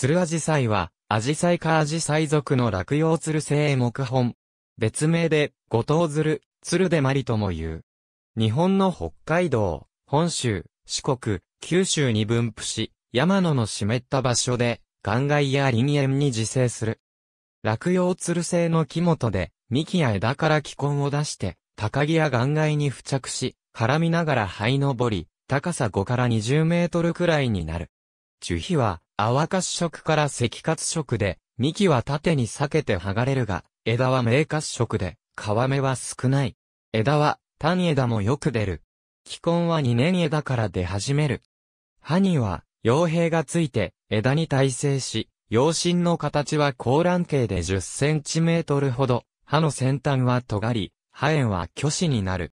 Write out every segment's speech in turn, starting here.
ツルアジサイは、アジサイかアジサイ属の落葉ツル製木本。別名で、五島ツル、ツルでマリとも言う。日本の北海道、本州、四国、九州に分布し、山野の湿った場所で、岩外や林園に自生する。落葉鶴るの木元で、幹や枝から気根を出して、高木や岩外に付着し、絡みながら這い登り、高さ5から20メートルくらいになる。樹皮は泡褐色から赤褐色で、幹は縦に裂けて剥がれるが、枝は明褐色で、皮目は少ない。枝は単枝もよく出る。気根は2年枝から出始める。葉には、傭兵がついて、枝に耐性し、陽心の形は高卵形で10センチメートルほど、葉の先端は尖り、葉炎は巨子になる。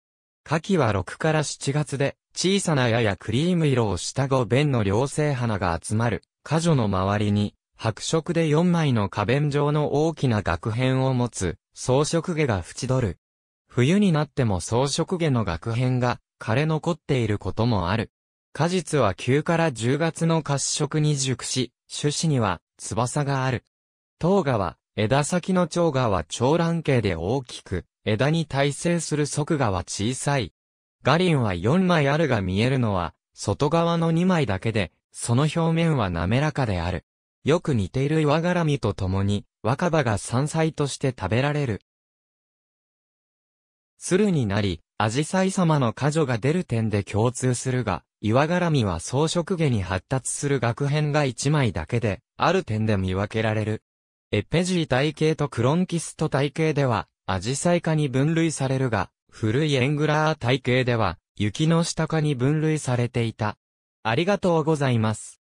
夏季は6から7月で、小さなややクリーム色をした5弁の両性花が集まる、花女の周りに、白色で4枚の花弁状の大きな額片を持つ、装飾毛が縁取る。冬になっても装飾毛の額片が枯れ残っていることもある。果実は9から10月の褐色に熟し、種子には翼がある。唐芽は枝先の長芽は長卵形で大きく、枝に耐性する側芽は小さい。ガリンは4枚あるが見えるのは、外側の2枚だけで、その表面は滑らかである。よく似ている岩絡みとともに、若葉が山菜として食べられる。鶴になり、アジサイ様の果女が出る点で共通するが、岩絡みは装飾下に発達する額片が1枚だけで、ある点で見分けられる。エペジー体系とクロンキスト体系では、アジサイ科に分類されるが、古いエングラー体系では、雪の下かに分類されていた。ありがとうございます。